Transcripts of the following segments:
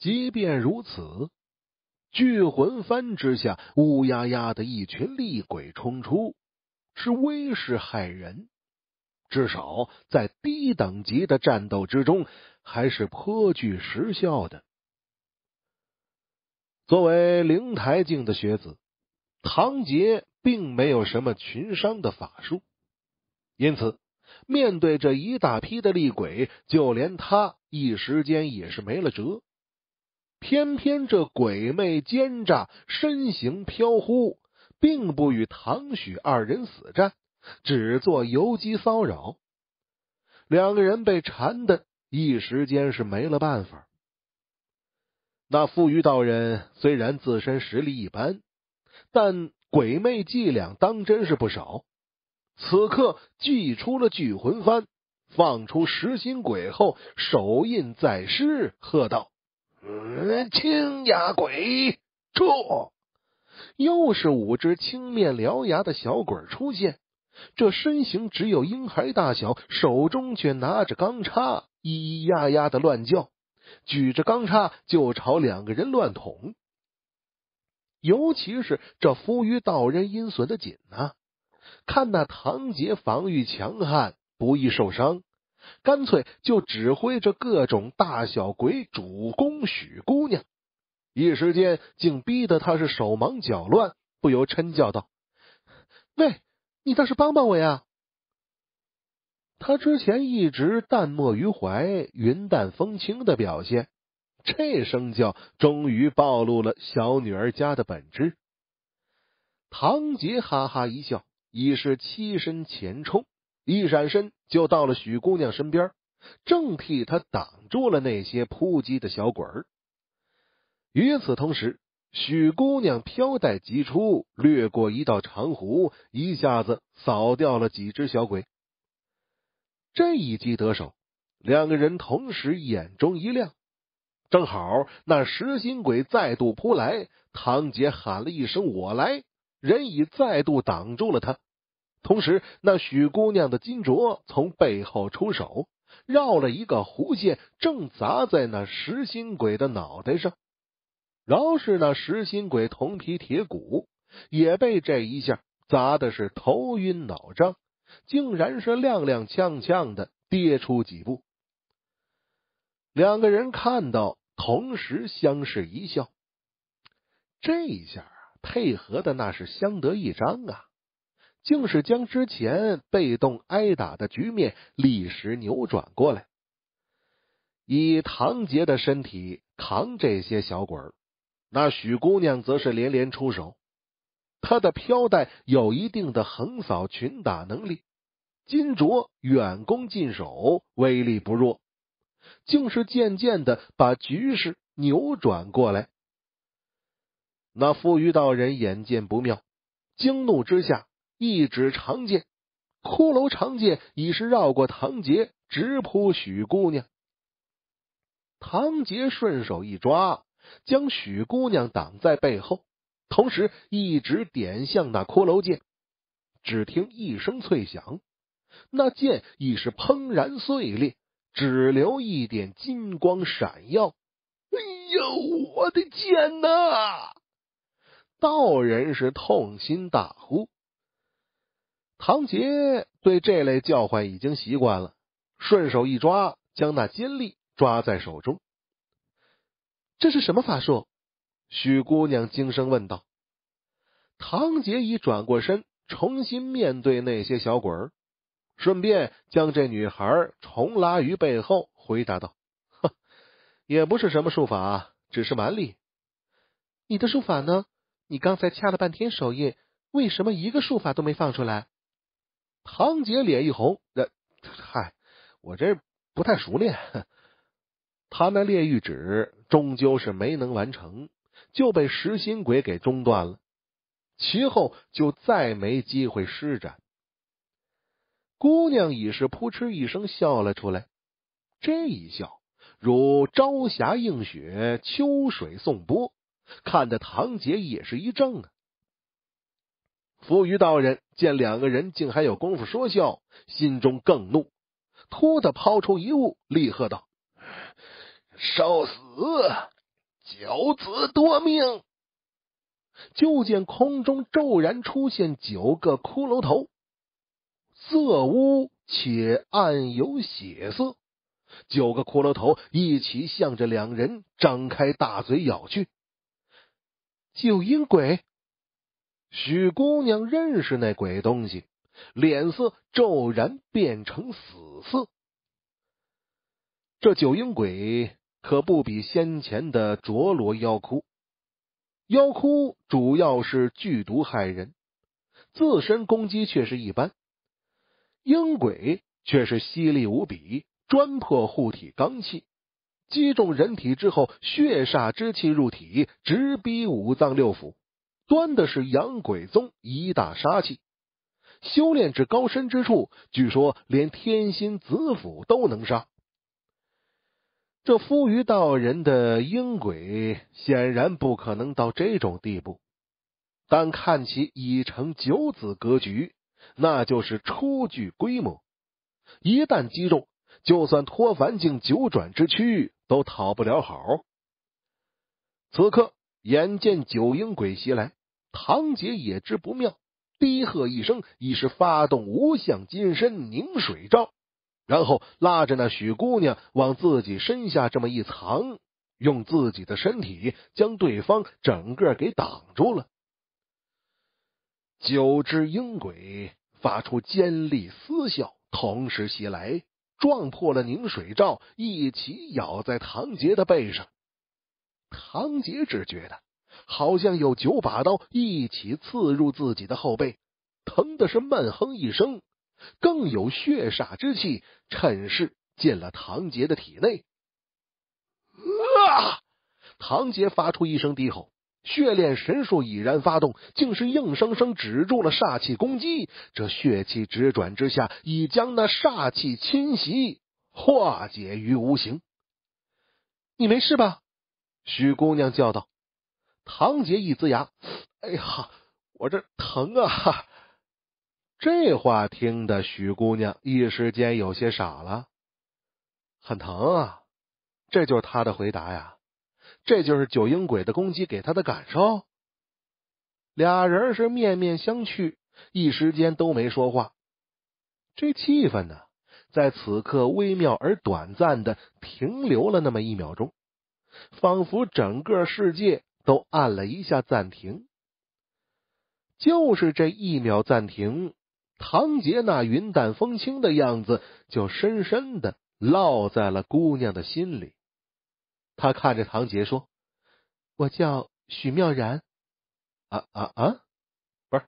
即便如此，聚魂幡之下乌压压的一群厉鬼冲出，是威势骇人。至少在低等级的战斗之中，还是颇具实效的。作为灵台境的学子，唐杰并没有什么群伤的法术，因此面对这一大批的厉鬼，就连他一时间也是没了辙。偏偏这鬼魅奸诈，身形飘忽，并不与唐许二人死战，只做游击骚扰。两个人被缠的，一时间是没了办法。那富余道人虽然自身实力一般，但鬼魅伎俩当真是不少。此刻祭出了聚魂幡，放出十心鬼后，手印在施，喝道。嗯，青牙鬼出，又是五只青面獠牙的小鬼出现。这身形只有婴孩大小，手中却拿着钢叉，咿咿呀呀的乱叫，举着钢叉就朝两个人乱捅。尤其是这夫与道人阴损的紧啊，看那唐杰防御强悍，不易受伤。干脆就指挥着各种大小鬼主攻许姑娘，一时间竟逼得她是手忙脚乱，不由嗔叫道：“喂，你倒是帮帮我呀！”他之前一直淡漠于怀、云淡风轻的表现，这声叫终于暴露了小女儿家的本质。唐杰哈哈一笑，已是欺身前冲。一闪身就到了许姑娘身边，正替她挡住了那些扑击的小鬼。与此同时，许姑娘飘带急出，掠过一道长弧，一下子扫掉了几只小鬼。这一击得手，两个人同时眼中一亮。正好那石心鬼再度扑来，堂姐喊了一声：“我来！”人已再度挡住了他。同时，那许姑娘的金镯从背后出手，绕了一个弧线，正砸在那石心鬼的脑袋上。饶是那石心鬼铜皮铁骨，也被这一下砸的是头晕脑胀，竟然是踉踉跄跄的跌出几步。两个人看到，同时相视一笑。这一下配合的那是相得益彰啊！竟是将之前被动挨打的局面立时扭转过来，以唐杰的身体扛这些小鬼儿，那许姑娘则是连连出手，她的飘带有一定的横扫群打能力，金镯远攻近守，威力不弱，竟是渐渐的把局势扭转过来。那富余道人眼见不妙，惊怒之下。一指长剑，骷髅长剑已是绕过唐杰，直扑许姑娘。唐杰顺手一抓，将许姑娘挡在背后，同时一指点向那骷髅剑。只听一声脆响，那剑已是砰然碎裂，只留一点金光闪耀。哎呦，我的剑呐！道人是痛心大呼。唐杰对这类叫唤已经习惯了，顺手一抓，将那金粒抓在手中。这是什么法术？许姑娘惊声问道。唐杰已转过身，重新面对那些小鬼儿，顺便将这女孩重拉于背后，回答道：“哼，也不是什么术法，只是蛮力。你的术法呢？你刚才掐了半天手印，为什么一个术法都没放出来？”唐杰脸一红，那嗨，我这不太熟练。他那炼狱指终究是没能完成，就被食心鬼给中断了，其后就再没机会施展。姑娘已是扑哧一声笑了出来，这一笑如朝霞映雪，秋水送波，看的唐杰也是一怔啊。扶余道人见两个人竟还有功夫说笑，心中更怒，突的抛出一物，厉喝道：“受死！九子夺命！”就见空中骤然出现九个骷髅头，色乌且暗有血色，九个骷髅头一起向着两人张开大嘴咬去，九阴鬼。许姑娘认识那鬼东西，脸色骤然变成死色。这九阴鬼可不比先前的卓罗妖窟，妖窟主要是剧毒害人，自身攻击却是一般。阴鬼却是犀利无比，专破护体罡气，击中人体之后，血煞之气入体，直逼五脏六腑。端的是阳鬼宗一大杀器，修炼至高深之处，据说连天心子府都能杀。这夫余道人的阴鬼显然不可能到这种地步，但看其已成九子格局，那就是初具规模。一旦击中，就算托凡境九转之躯都讨不了好。此刻眼见九阴鬼袭来。唐杰也知不妙，低喝一声，已是发动无相金身凝水罩，然后拉着那许姑娘往自己身下这么一藏，用自己的身体将对方整个给挡住了。九只阴鬼发出尖利嘶笑，同时袭来，撞破了凝水罩，一起咬在唐杰的背上。唐杰只觉得……好像有九把刀一起刺入自己的后背，疼的是闷哼一声，更有血煞之气趁势进了唐杰的体内。唐杰发出一声低吼，血炼神术已然发动，竟是硬生生止住了煞气攻击。这血气直转之下，已将那煞气侵袭化解于无形。你没事吧？许姑娘叫道。唐杰一呲牙，哎呀，我这疼啊！这话听得许姑娘一时间有些傻了，很疼啊，这就是他的回答呀，这就是九阴鬼的攻击给他的感受。俩人是面面相觑，一时间都没说话，这气氛呢，在此刻微妙而短暂的停留了那么一秒钟，仿佛整个世界。都按了一下暂停，就是这一秒暂停，唐杰那云淡风轻的样子就深深的烙在了姑娘的心里。他看着唐杰说：“我叫许妙然。”啊啊啊！不是，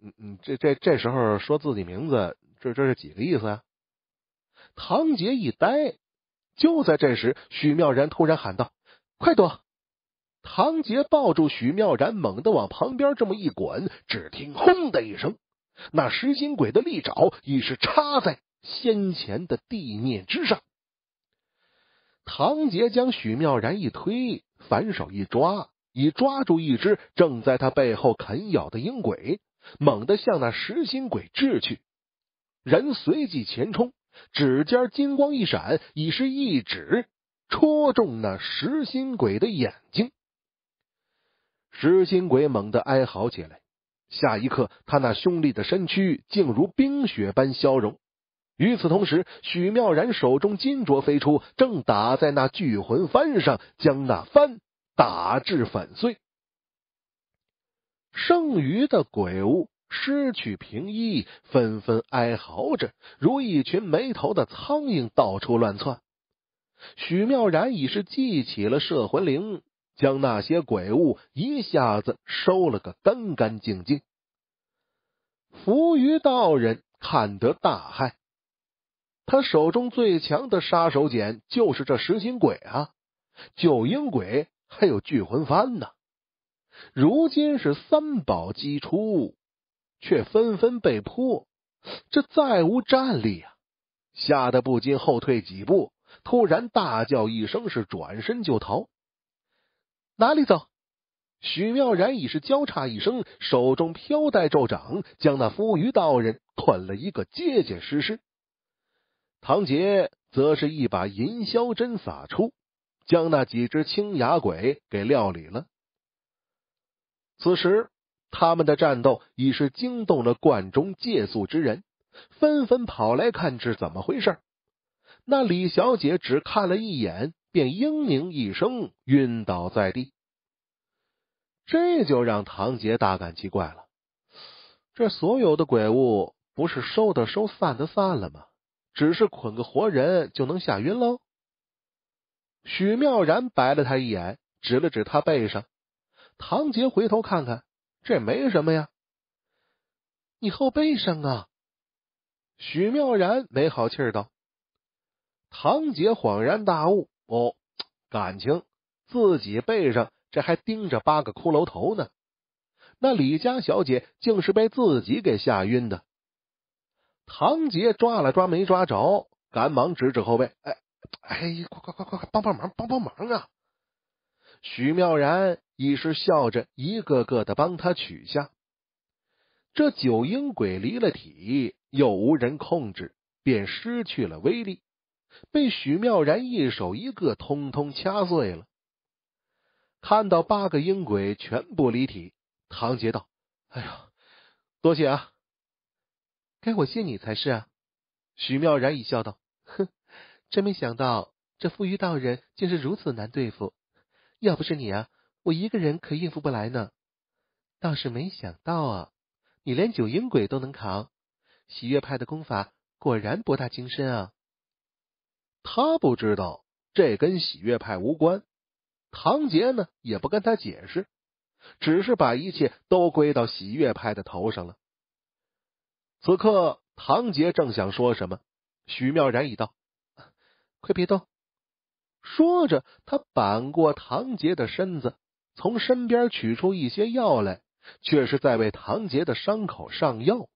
嗯嗯，这这这时候说自己名字，这这是几个意思啊？唐杰一呆，就在这时，许妙然突然喊道：“快躲！”唐杰抱住许妙然，猛地往旁边这么一滚，只听“轰”的一声，那石心鬼的利爪已是插在先前的地面之上。唐杰将许妙然一推，反手一抓，已抓住一只正在他背后啃咬的鹰鬼，猛地向那石心鬼掷去。人随即前冲，指尖金光一闪，已是一指戳中那石心鬼的眼睛。石心鬼猛地哀嚎起来，下一刻，他那凶厉的身躯竟如冰雪般消融。与此同时，许妙然手中金镯飞出，正打在那聚魂幡上，将那幡打至粉碎。剩余的鬼物失去平一，纷纷哀嚎着，如一群没头的苍蝇到处乱窜。许妙然已是祭起了摄魂铃。将那些鬼物一下子收了个干干净净。浮余道人看得大骇，他手中最强的杀手锏就是这十心鬼啊，九阴鬼还有聚魂幡呢。如今是三宝击出，却纷纷被破，这再无战力啊！吓得不禁后退几步，突然大叫一声，是转身就逃。哪里走？许妙然已是交叉一声，手中飘带骤长，将那夫余道人捆了一个结结实实。唐杰则是一把银霄针撒出，将那几只青牙鬼给料理了。此时他们的战斗已是惊动了观中借宿之人，纷纷跑来看是怎么回事。那李小姐只看了一眼。便嘤咛一声，晕倒在地。这就让唐杰大感奇怪了。这所有的鬼物不是收的收、散的散了吗？只是捆个活人就能吓晕喽？许妙然白了他一眼，指了指他背上。唐杰回头看看，这没什么呀。你后背上啊？许妙然没好气儿道。唐杰恍然大悟。哦，感情自己背上这还盯着八个骷髅头呢？那李家小姐竟是被自己给吓晕的。唐杰抓了抓，没抓着，赶忙指指后背，哎哎，快快快快快，帮帮忙，帮帮忙啊！许妙然已是笑着一个个的帮他取下。这九阴鬼离了体，又无人控制，便失去了威力。被许妙然一手一个，通通掐碎了。看到八个阴鬼全部离体，唐杰道：“哎呀，多谢啊，该我谢你才是。”啊！”许妙然一笑，道：“哼，真没想到这富余道人竟是如此难对付，要不是你啊，我一个人可应付不来呢。倒是没想到啊，你连九阴鬼都能扛，喜悦派的功法果然博大精深啊。”他不知道这跟喜悦派无关，唐杰呢也不跟他解释，只是把一切都归到喜悦派的头上了。此刻，唐杰正想说什么，许妙然已到，快别动。”说着，他扳过唐杰的身子，从身边取出一些药来，却是在为唐杰的伤口上药。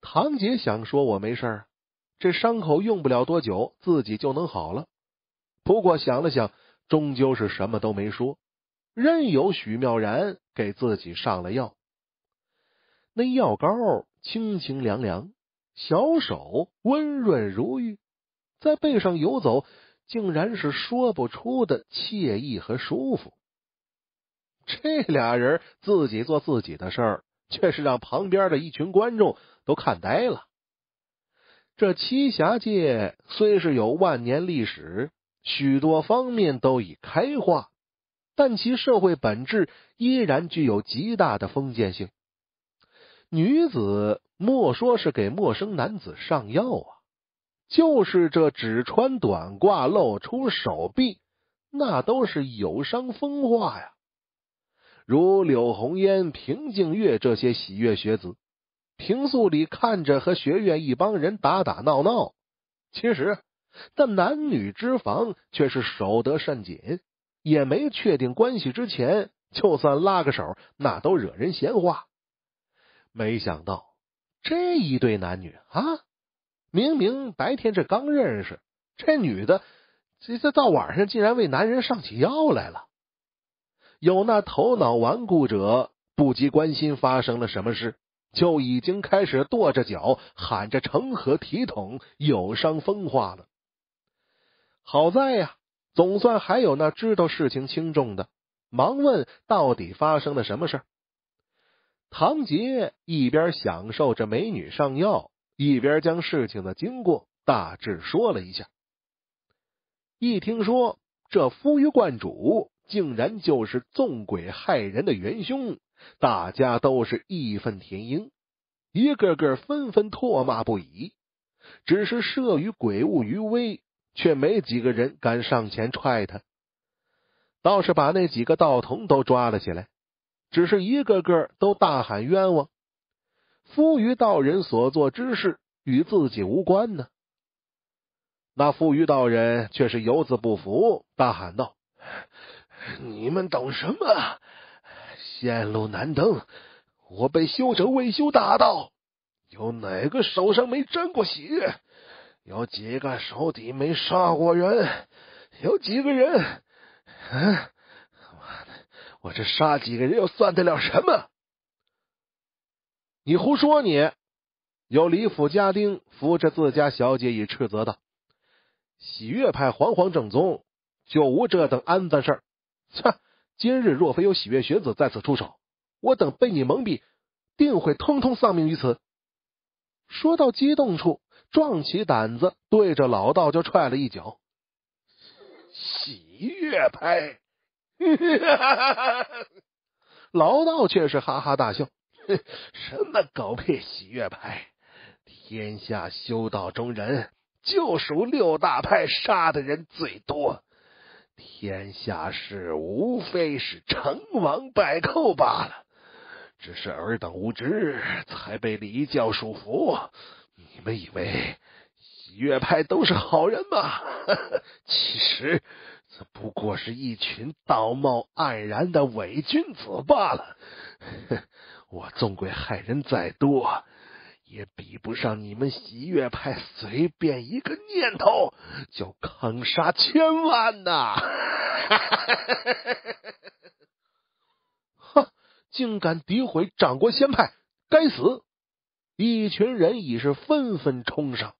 唐杰想说：“我没事。”这伤口用不了多久自己就能好了，不过想了想，终究是什么都没说，任由许妙然给自己上了药。那药膏清清凉凉，小手温润如玉，在背上游走，竟然是说不出的惬意和舒服。这俩人自己做自己的事儿，却是让旁边的一群观众都看呆了。这栖霞界虽是有万年历史，许多方面都已开化，但其社会本质依然具有极大的封建性。女子莫说是给陌生男子上药，啊，就是这只穿短褂露出手臂，那都是有伤风化呀。如柳红烟、平静月这些喜悦学子。平素里看着和学院一帮人打打闹闹，其实那男女之房却是守得甚紧，也没确定关系之前，就算拉个手，那都惹人闲话。没想到这一对男女啊，明明白天这刚认识，这女的这到晚上竟然为男人上起药来了。有那头脑顽固者不及关心发生了什么事。就已经开始跺着脚喊着“成何体统，有伤风化了！”好在呀，总算还有那知道事情轻重的，忙问到底发生了什么事。唐杰一边享受着美女上药，一边将事情的经过大致说了一下。一听说这夫余观主竟然就是纵鬼害人的元凶。大家都是义愤填膺，一个个纷纷唾骂不已。只是慑于鬼物余威，却没几个人敢上前踹他，倒是把那几个道童都抓了起来。只是一个个都大喊冤枉：“富余道人所做之事与自己无关呢。”那富余道人却是犹自不服，大喊道：“你们懂什么？”线路难登，我被修成未修大道，有哪个手上没沾过血？有几个手底没杀过人？有几个人？嗯，妈的，我这杀几个人又算得了什么？你胡说！你有李府家丁扶着自家小姐，已斥责道：“喜悦派煌煌正宗，就无这等安分事儿。”切！今日若非有喜悦学子在此出手，我等被你蒙蔽，定会通通丧命于此。说到激动处，壮起胆子对着老道就踹了一脚。喜悦派，老道却是哈哈大笑，什么狗屁喜悦派？天下修道中人，就属六大派杀的人最多。天下事无非是成王败寇罢了，只是尔等无知，才被李教束缚。你们以为喜悦派都是好人吗？其实这不过是一群道貌岸然的伪君子罢了。我纵鬼害人再多。也比不上你们喜悦派随便一个念头就坑杀千万呐！哈！竟敢诋毁掌国仙派，该死！一群人已是纷纷冲上，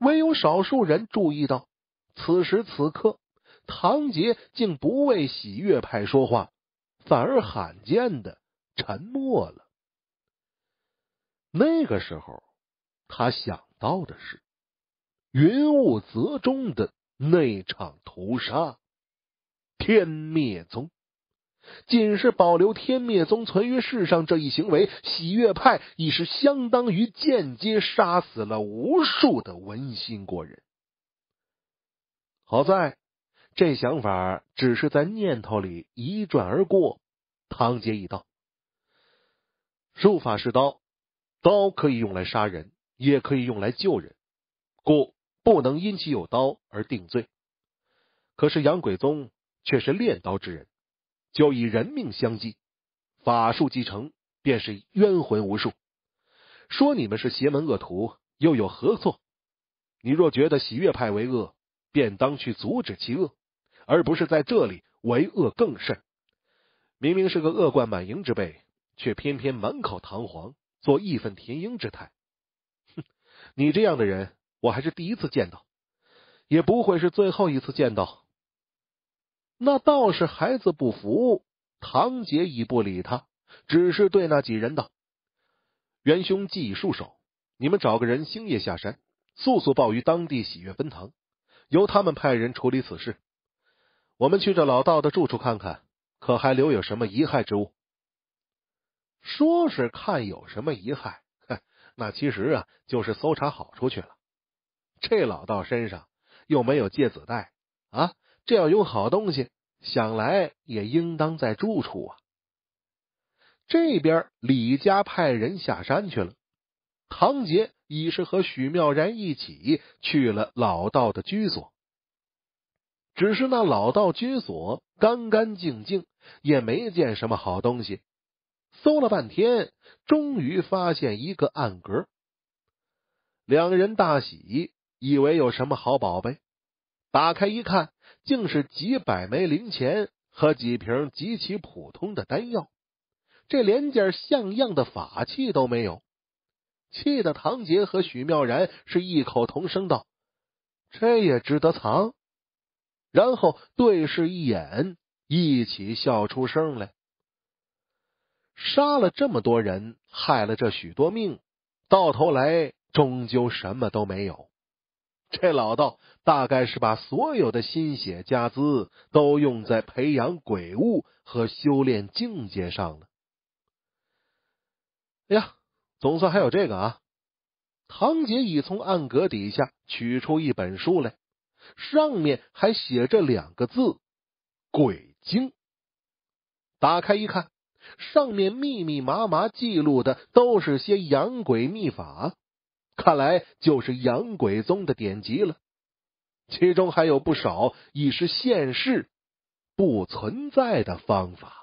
唯有少数人注意到，此时此刻，唐杰竟不为喜悦派说话，反而罕见的沉默了。那个时候，他想到的是云雾泽中的那场屠杀。天灭宗仅是保留天灭宗存于世上这一行为，喜悦派已是相当于间接杀死了无数的文心国人。好在，这想法只是在念头里一转而过。唐杰一道：“术法是刀。”刀可以用来杀人，也可以用来救人，故不能因其有刀而定罪。可是杨鬼宗却是练刀之人，就以人命相济，法术继承，便是冤魂无数。说你们是邪门恶徒，又有何错？你若觉得喜悦派为恶，便当去阻止其恶，而不是在这里为恶更甚。明明是个恶贯满盈之辈，却偏偏满口堂皇。做义愤填膺之态，哼！你这样的人，我还是第一次见到，也不会是最后一次见到。那道士孩子不服，唐杰已不理他，只是对那几人道：“元兄，既已束手。你们找个人，星夜下山，速速报于当地喜悦分堂，由他们派人处理此事。我们去这老道的住处看看，可还留有什么遗害之物。”说是看有什么遗骸，哼，那其实啊就是搜查好处去了。这老道身上又没有芥子啊，这要有好东西，想来也应当在住处啊。这边李家派人下山去了，唐杰已是和许妙然一起去了老道的居所。只是那老道居所干干净净，也没见什么好东西。搜了半天，终于发现一个暗格，两人大喜，以为有什么好宝贝。打开一看，竟是几百枚零钱和几瓶极其普通的丹药，这连件像样的法器都没有，气得唐杰和许妙然是异口同声道：“这也值得藏？”然后对视一眼，一起笑出声来。杀了这么多人，害了这许多命，到头来终究什么都没有。这老道大概是把所有的心血家资都用在培养鬼物和修炼境界上了。哎呀，总算还有这个啊！堂姐已从暗格底下取出一本书来，上面还写着两个字“鬼经”。打开一看。上面密密麻麻记录的都是些养鬼秘法，看来就是养鬼宗的典籍了。其中还有不少已是现世不存在的方法。